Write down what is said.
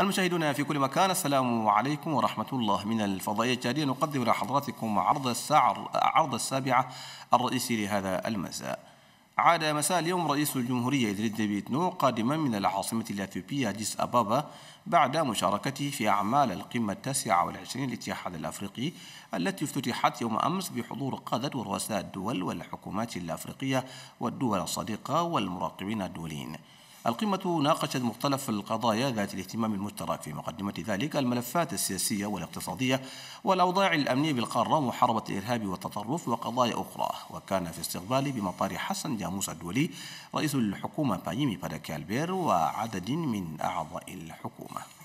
المشاهدون في كل مكان السلام عليكم ورحمة الله من الفضائية التالية نقدم إلى حضراتكم عرض الساعة عرض السابعة الرئيسي لهذا المساء عاد مساء اليوم رئيس الجمهورية إدريس ديبي نو قادما من العاصمة الأثيوبية أديس أبابا بعد مشاركته في أعمال القمة التاسعة والعشرين للاتحاد الأفريقي التي افتتحت يوم أمس بحضور قادة ورؤساء الدول والحكومات الأفريقية والدول الصديقة والمراقبين الدوليين القمة ناقشت مختلف القضايا ذات الاهتمام المشترك في مقدمة ذلك الملفات السياسية والاقتصادية والأوضاع الأمنية بالقارة ومحاربة الإرهاب والتطرف وقضايا أخرى وكان في استقبالي بمطار حسن جاموس الدولي رئيس الحكومة بايمي باركالبير وعدد من أعضاء الحكومة